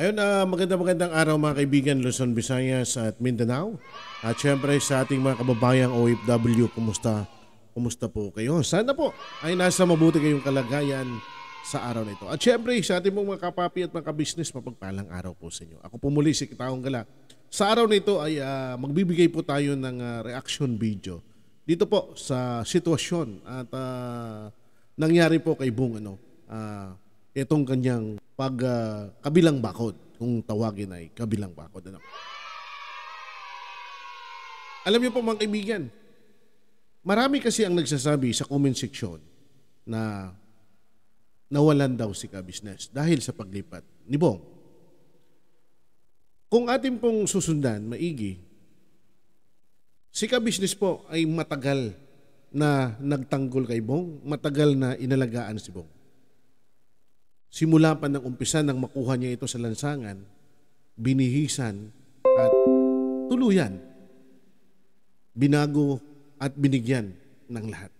Ayun, uh, magandang magandang araw mga kaibigan, Luzon, Visayas at Mindanao. At syempre sa ating mga kababayang OFW, kumusta? Kumusta po kayo? Sana po ay nasa mabuti kayong kalagayan sa araw na ito. At syempre sa ating mga kapapi at mga business, mapagpalang araw po sa inyo. Ako po muli si Kitaong Gala. Sa araw na ito ay uh, magbibigay po tayo ng uh, reaction video dito po sa sitwasyon at uh, nangyari po kay Bung ano, uh, itong kanyang pag uh, kabilang bakod kung tawagin ay kabilang bakod ano. Alam niyo po mga kaibigan, marami kasi ang nagsasabi sa comment section na nawalan daw si Kabisnes dahil sa paglipat ni Bong. Kung atin pong susundan maigi, si Kabisnes po ay matagal na nagtanggol kay Bong, matagal na inalagaan si Bong simula pa ng umpisa nang makuha niya ito sa lansangan, binihisan at tuluyan, binago at binigyan ng lahat.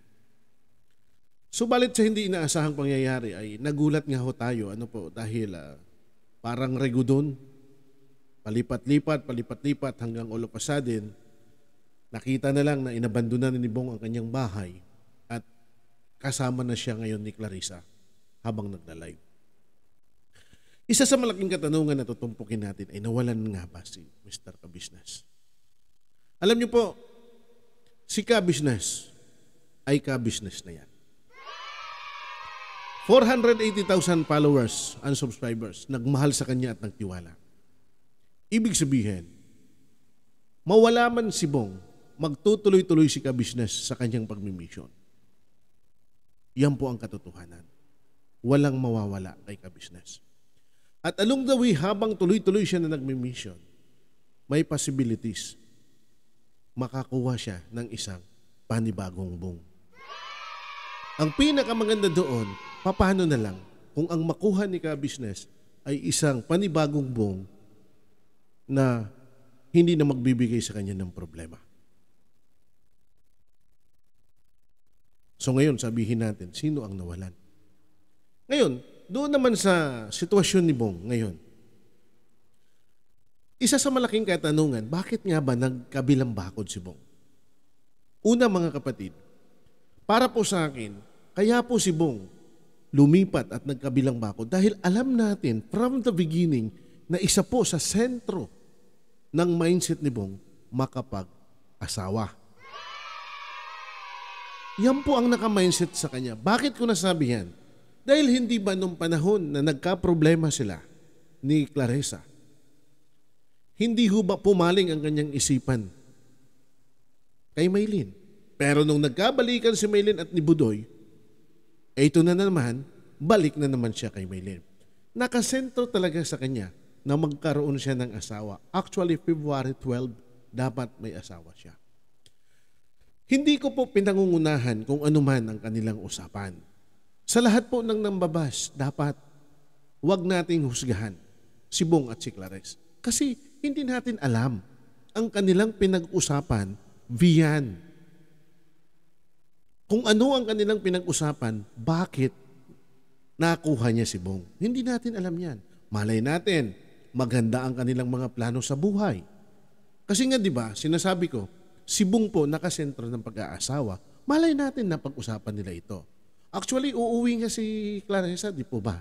Subalit sa hindi inaasahang pangyayari ay nagulat nga ho tayo ano po dahil uh, parang rego doon. palipat-lipat, palipat-lipat hanggang ulo pa din, nakita na lang na inabandonan ni Bong ang kanyang bahay at kasama na siya ngayon ni Clarissa habang nagla-live. Isa sa malaking katanungan na tutumpukin natin ay nawalan nga ba si Mr. Kabisnes? Alam niyo po, si Kabisnes ay Kabisnes na yan. 480,000 followers and subscribers nagmahal sa kanya at nagtiwala. Ibig sabihin, mawala man si Bong, magtutuloy-tuloy si Kabisnes sa kanyang pagmimisyon. Yan po ang katotohanan. Walang mawawala kay Kabisnes. At along the way, habang tuloy-tuloy siya na nagmi-mission, may possibilities makakuha siya ng isang panibagong bong. Ang pinakamaganda doon, papano na lang kung ang makuha ni ka business ay isang panibagong bong na hindi na magbibigay sa kanya ng problema. So ngayon, sabihin natin, sino ang nawalan? Ngayon, doon naman sa sitwasyon ni Bong ngayon, isa sa malaking katanungan, bakit nga ba nagkabilang bakod si Bong? Una mga kapatid, para po sa akin, kaya po si Bong lumipat at nagkabilang bakod dahil alam natin from the beginning na isa po sa sentro ng mindset ni Bong makapag-asawa. Yan po ang naka-mindset sa kanya. Bakit ko nasabi yan? Dahil hindi ba nung panahon na nagka-problema sila ni Claresa, hindi ho ba pumaling ang kanyang isipan kay Maylin? Pero nung nagkabalikan si Maylin at ni Budoy, eh ito na naman, balik na naman siya kay Maylin. Nakasentro talaga sa kanya na magkaroon siya ng asawa. Actually, February 12, dapat may asawa siya. Hindi ko po pinangungunahan kung ano man ang kanilang usapan. Sa lahat po ng nambabas, dapat wag nating husgahan si Bong at si Clares. Kasi hindi natin alam ang kanilang pinag-usapan viyan. Kung ano ang kanilang pinag-usapan, bakit nakuha niya si Bong? Hindi natin alam yan. Malay natin, maganda ang kanilang mga plano sa buhay. Kasi nga 'di ba, sinasabi ko, si Bong po nakasentro ng pag-aasawa. Malay natin na pag-usapan nila ito. Actually, uuwi nga si Clarissa, di po ba?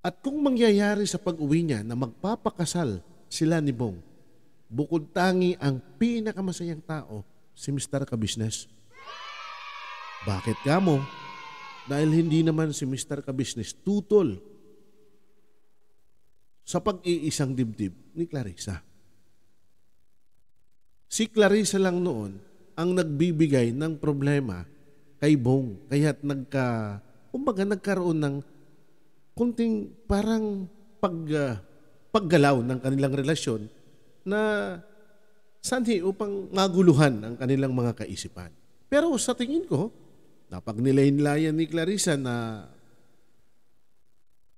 At kung mangyayari sa pag-uwi niya na magpapakasal sila ni Bong, bukod tangi ang pinakamasayang tao, si Mr. Kabisnes. Bakit ka mo? Dahil hindi naman si Mr. Kabisnes tutol sa pag-iisang dibdib ni Clarissa. Si Clarissa lang noon ang nagbibigay ng problema kay Bong. Kaya't nagka, kumbaga nagkaroon ng kunting parang pag, uh, paggalaw ng kanilang relasyon na sanhi upang maguluhan ang kanilang mga kaisipan. Pero sa tingin ko, napagnilayan ni Clarissa na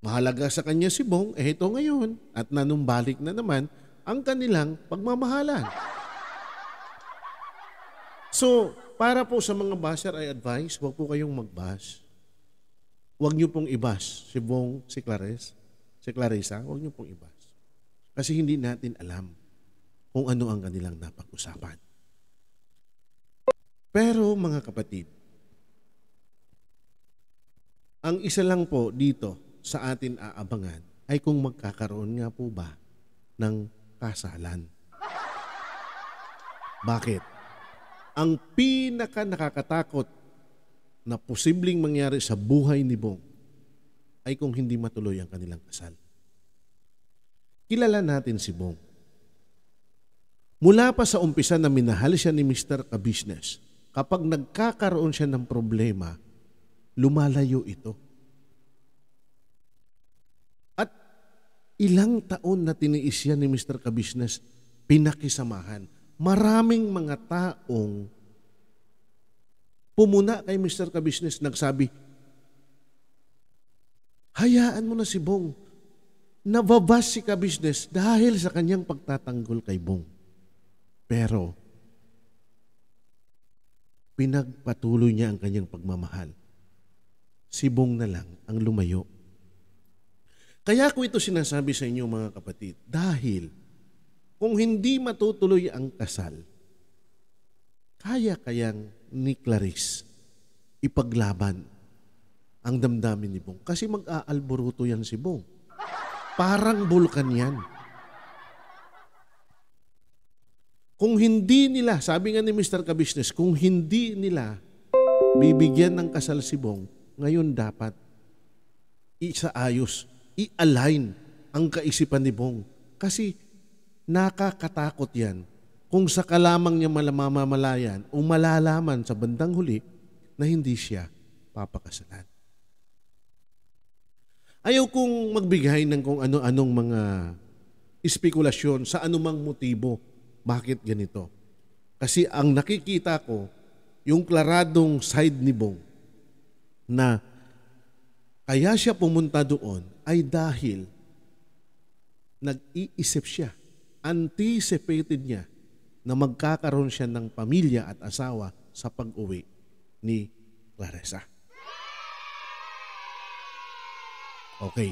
mahalaga sa kanya si Bong, eh ito ngayon at nanumbalik na naman ang kanilang pagmamahalan. So, para po sa mga basher, I advise, huwag po kayong mag-bash. Huwag niyo pong i-bash si Bong, si Clarice, si Clarissa, huwag niyo pong i-bash. Kasi hindi natin alam kung ano ang kanilang napag-usapan. Pero mga kapatid, ang isa lang po dito sa atin aabangan ay kung magkakaroon nga po ba ng kasalan. Bakit? ang pinaka nakakatakot na posibleng mangyari sa buhay ni Bong ay kung hindi matuloy ang kanilang kasal. Kilala natin si Bong. Mula pa sa umpisa na minahal siya ni Mr. Kabusiness, kapag nagkakaroon siya ng problema, lumalayo ito. At ilang taon na tiniis yan ni Mr. Kabusiness, pinakisamahan maraming mga taong pumuna kay Mr. Kabusiness, nagsabi, hayaan mo na si Bong. Nababas si Kabusiness dahil sa kanyang pagtatanggol kay Bong. Pero, pinagpatuloy niya ang kanyang pagmamahal. Si Bong na lang ang lumayo. Kaya ko ito sinasabi sa inyo mga kapatid dahil kung hindi matutuloy ang kasal, kaya kayang ni Clarice ipaglaban ang damdamin ni Bong. Kasi mag-aalboruto yan si Bong. Parang bulkan yan. Kung hindi nila, sabi nga ni Mr. Kabisnes, kung hindi nila bibigyan ng kasal si Bong, ngayon dapat isaayos, i-align ang kaisipan ni Bong. Kasi Nakakatakot yan. Kung sa kalamang niya malamamamalayan o malalaman sa bandang huli na hindi siya papakasalan. Ayaw kong magbigay ng kung ano-anong mga espekulasyon sa anumang motibo bakit ganito. Kasi ang nakikita ko, yung klaradong side ni Bong na kaya siya pumunta doon ay dahil nag-iisip siya anticipated niya na magkakaroon siya ng pamilya at asawa sa pag-uwi ni Clarissa. Okay.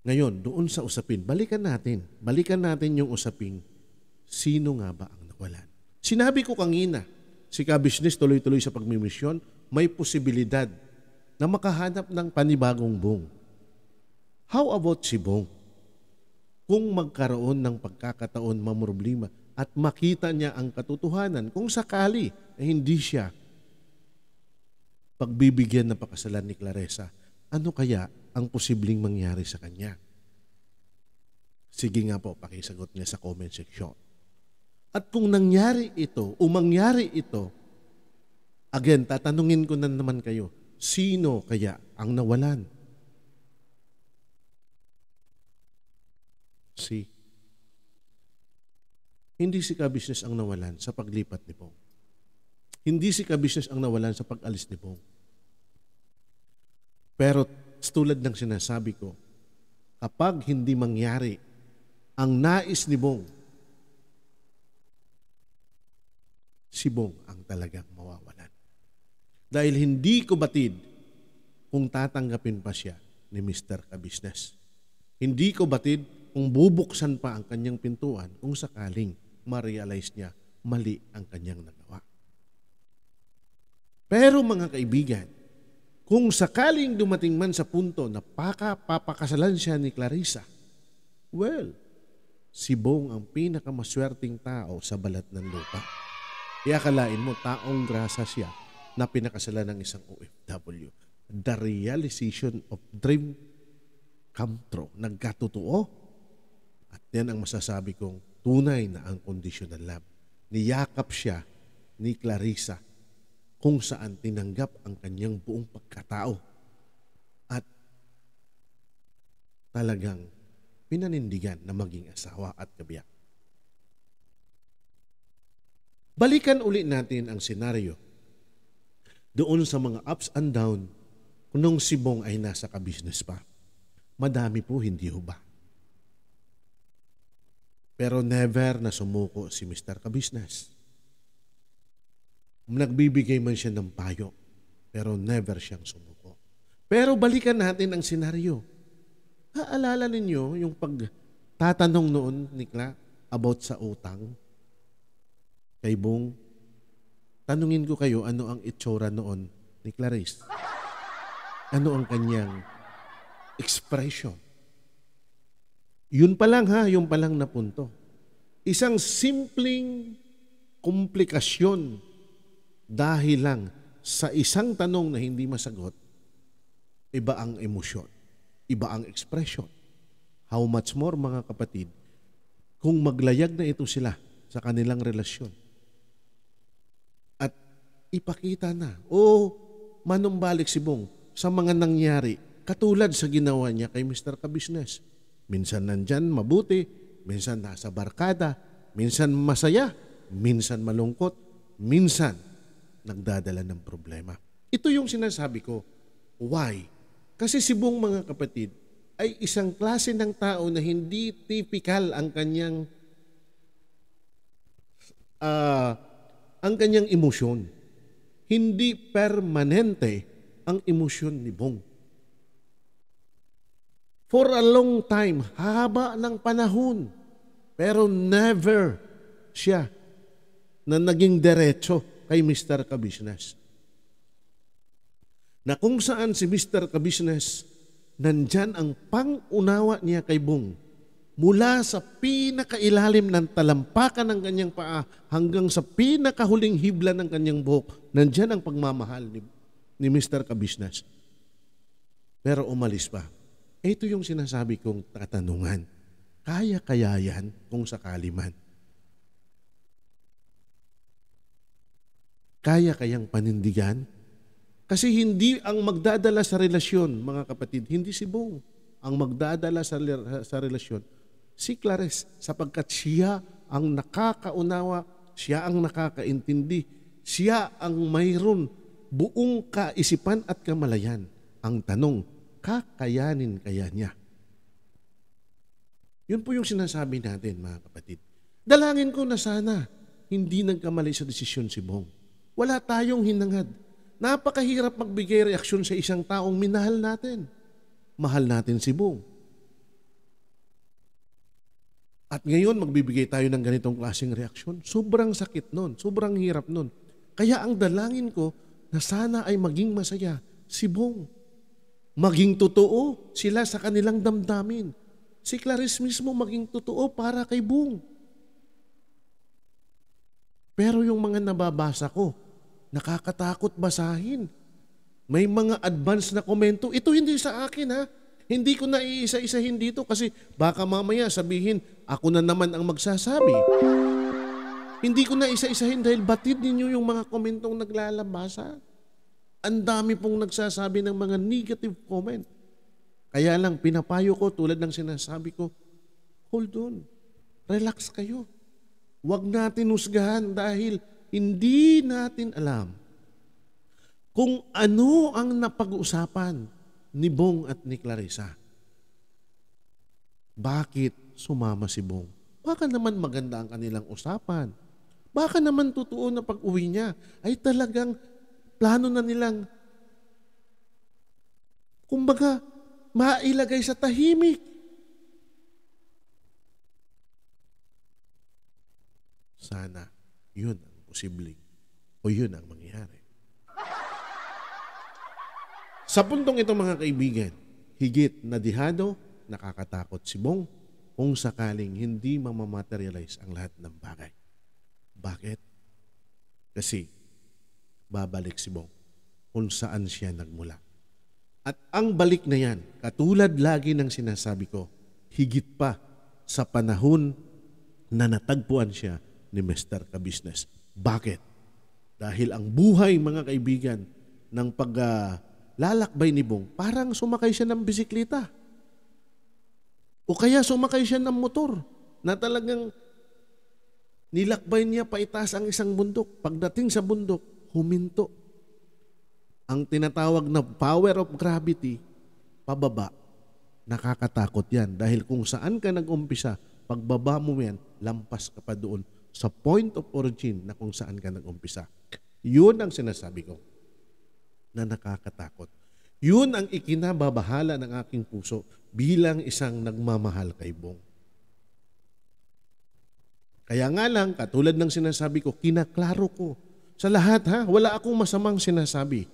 Ngayon, doon sa usapin, balikan natin. Balikan natin yung usaping sino nga ba ang nawalan. Sinabi ko kanina, si Kabisnes tuloy-tuloy sa pagmimisyon, may posibilidad na makahanap ng panibagong bong. How about si Bong? kung magkaroon ng pagkakataon mamroblema at makita niya ang katotohanan kung sakali eh hindi siya pagbibigyan ng pakasalan ni Claresa, ano kaya ang posibleng mangyari sa kanya? Sige nga po, pakisagot niya sa comment section. At kung nangyari ito, o mangyari ito, again, tatanungin ko na naman kayo, sino kaya ang nawalan? See, hindi si ka-business ang nawalan sa paglipat ni Pong. Hindi si ka-business ang nawalan sa pag-alis ni Pong. Pero tulad ng sinasabi ko, kapag hindi mangyari ang nais ni Bong, si Bong ang talagang mawawalan. Dahil hindi ko batid kung tatanggapin pa siya ni Mr. Kabisnes. Hindi ko batid kung bubuksan pa ang kanyang pintuan kung sakaling ma-realize niya mali ang kanyang nagawa. Pero mga kaibigan, kung sakaling dumating man sa punto na paka papakasalan siya ni Clarissa, well, si Bong ang pinakamaswerting tao sa balat ng lupa. Iakalain mo, taong grasa siya na pinakasalan ng isang OFW. The realization of dream come true. Nagkatotoo at yan ang masasabi kong tunay na ang conditional love. Niyakap siya ni Clarissa kung saan tinanggap ang kanyang buong pagkatao. At talagang pinanindigan na maging asawa at kabiyak. Balikan uli natin ang senaryo. Doon sa mga ups and down, nung si Bong ay nasa ka-business pa, madami po hindi ho ba? Pero never na sumuko si Mr. Kabisnes. Nagbibigay man siya ng payo, pero never siyang sumuko. Pero balikan natin ang senaryo. Haalala ninyo yung pagtatanong noon, ni Nikla, about sa utang kay Bong. Tanungin ko kayo ano ang itsura noon ni Clarice. Ano ang kanyang expression? Yun pa lang ha, yun pa lang na punto. Isang simpleng komplikasyon dahil lang sa isang tanong na hindi masagot, iba ang emosyon, iba ang expression. How much more mga kapatid, kung maglayag na ito sila sa kanilang relasyon at ipakita na, o manumbalik si Bong sa mga nangyari katulad sa ginawa niya kay Mr. Kabisnes Minsan nandyan mabuti, minsan nasa barkada, minsan masaya, minsan malungkot, minsan nagdadala ng problema. Ito yung sinasabi ko. Why? Kasi si Bong mga kapatid ay isang klase ng tao na hindi typical ang kanyang uh, ang kanyang emosyon. Hindi permanente ang emosyon ni Bong for a long time, haba ng panahon, pero never siya na naging derecho kay Mr. Kabisnes. Na kung saan si Mr. Kabisnes, nandyan ang pangunawa niya kay Bong mula sa pinakailalim ng talampakan ng kanyang paa hanggang sa pinakahuling hibla ng kanyang buhok, nandyan ang pagmamahal ni, ni Mr. Kabisnes. Pero umalis pa ito yung sinasabi kong katanungan. Kaya-kaya yan kung sakali man. Kaya kayang panindigan? Kasi hindi ang magdadala sa relasyon, mga kapatid, hindi si Bong. Ang magdadala sa, sa relasyon, si Clares, sapagkat siya ang nakakaunawa, siya ang nakakaintindi, siya ang mayroon buong kaisipan at kamalayan. Ang tanong, kakayanin kaya niya. Yun po yung sinasabi natin, mga kapatid. Dalangin ko na sana hindi nagkamali sa desisyon si Bong. Wala tayong hinangad. Napakahirap magbigay reaksyon sa isang taong minahal natin. Mahal natin si Bong. At ngayon, magbibigay tayo ng ganitong klaseng reaksyon. Sobrang sakit nun. Sobrang hirap nun. Kaya ang dalangin ko na sana ay maging masaya si Bong maging totoo sila sa kanilang damdamin. Si Clarice mismo maging totoo para kay Bung. Pero yung mga nababasa ko, nakakatakot basahin. May mga advance na komento. Ito hindi sa akin ha. Hindi ko na iisa-isahin dito kasi baka mamaya sabihin, ako na naman ang magsasabi. Hindi ko na isa-isahin dahil batid ninyo yung mga komentong naglalabasa. Ang dami pong nagsasabi ng mga negative comment. Kaya lang, pinapayo ko tulad ng sinasabi ko, hold on, relax kayo. Huwag natin husgahan dahil hindi natin alam kung ano ang napag usapan ni Bong at ni Clarissa. Bakit sumama si Bong? Baka naman maganda ang kanilang usapan. Baka naman totoo na pag-uwi niya ay talagang Plano na nilang, kumbaga, mailagay sa tahimik. Sana, yun ang posibleng o yun ang mangyari. Sa puntong ito mga kaibigan, higit na dihado, nakakatakot si Bong kung sakaling hindi mamamaterialize ang lahat ng bagay. Bakit? Kasi babalik si Bong kung saan siya nagmula. At ang balik na yan, katulad lagi ng sinasabi ko, higit pa sa panahon na natagpuan siya ni Mr. Kabisnes. Bakit? Dahil ang buhay mga kaibigan ng paglalakbay uh, ni Bong, parang sumakay siya ng bisikleta. O kaya sumakay siya ng motor na talagang nilakbay niya paitaas ang isang bundok. Pagdating sa bundok, huminto. Ang tinatawag na power of gravity, pababa. Nakakatakot yan dahil kung saan ka nag-umpisa, pagbaba mo yan, lampas ka pa doon sa point of origin na kung saan ka nag-umpisa. Yun ang sinasabi ko na nakakatakot. Yun ang ikinababahala ng aking puso bilang isang nagmamahal kay Bong. Kaya nga lang, katulad ng sinasabi ko, kinaklaro ko sa lahat ha, wala akong masamang sinasabi.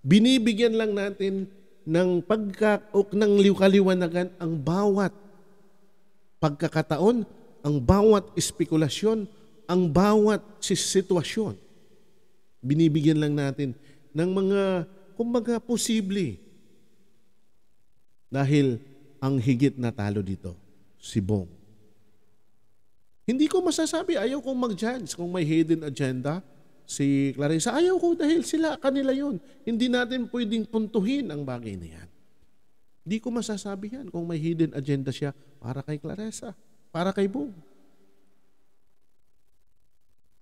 Binibigyan lang natin ng pagka o ng liwkaliwanagan ang bawat pagkakataon, ang bawat espekulasyon, ang bawat sitwasyon. Binibigyan lang natin ng mga kumbaga posible. Dahil ang higit na talo dito, si Bong. Hindi ko masasabi, ayaw kong mag-judge kung may hidden agenda si Clarissa, ayaw ko dahil sila, kanila yon. Hindi natin pwedeng puntuhin ang bagay na yan. Hindi ko masasabi yan kung may hidden agenda siya para kay Clarissa, para kay Bong.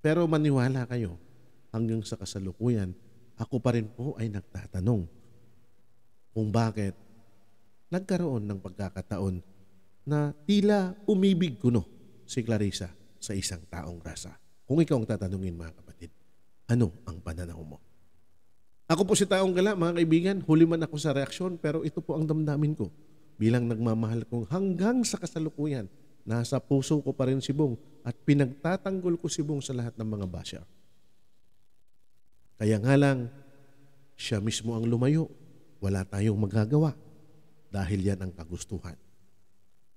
Pero maniwala kayo, hanggang sa kasalukuyan, ako pa rin po ay nagtatanong kung bakit nagkaroon ng pagkakataon na tila umibig kuno si Clarissa sa isang taong rasa. Kung ikaw ang tatanungin mga ano ang pananaw mo? Ako po si Taong Gala, mga kaibigan, huli man ako sa reaksyon, pero ito po ang damdamin ko. Bilang nagmamahal kong hanggang sa kasalukuyan, nasa puso ko pa rin si Bong at pinagtatanggol ko si Bong sa lahat ng mga basya. Kaya nga lang, siya mismo ang lumayo. Wala tayong magagawa dahil yan ang kagustuhan.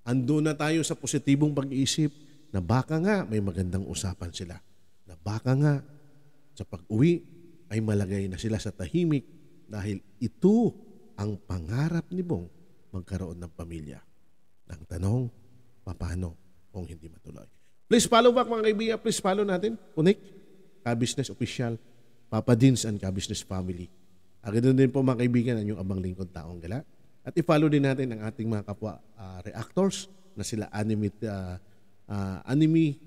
Ando na tayo sa positibong pag-iisip na baka nga may magandang usapan sila, na baka nga sa pag-uwi ay malagay na sila sa tahimik dahil ito ang pangarap ni Bong magkaroon ng pamilya. Ang tanong, paano kung hindi matuloy? Please follow back mga kaibigan. Please follow natin. Unik, Ka-Business Official, Papa Dins and Ka-Business Family. Agad din po mga kaibigan ang yung abang lingkod taong gala. At i-follow din natin ang ating mga kapwa uh, reactors na sila anime, uh, uh, anime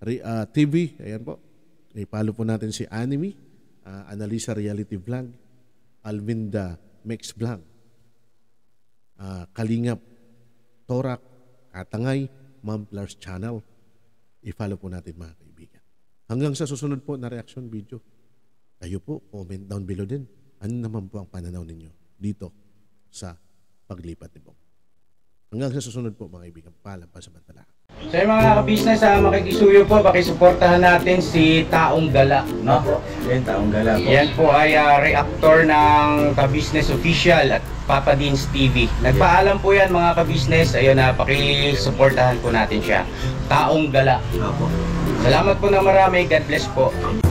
re, uh, TV. Ayan po. I-follow po natin si Anime, uh, ah, Analisa Reality Vlog, Alvinda Mex Vlog, uh, Kalingap Torak, Katangay, Ma'am Lars Channel. I-follow po natin mga kaibigan. Hanggang sa susunod po na reaction video, kayo po, comment down below din. Ano naman po ang pananaw ninyo dito sa paglipat ni Bong? Hanggang sa susunod po mga kaibigan, paalam pa sa bantala. Sa so, mga business uh, ah, makikisuyo po, pakisuportahan natin si Taong Gala. No? Yan, Taong Gala po. Yan po ay uh, reactor ng kabisnes official at Papa Deans TV. Nagpaalam po yan mga kabisnes, ayun na, ah, pakisuportahan po natin siya. Taong Gala. Opo. Salamat po na marami, God bless po.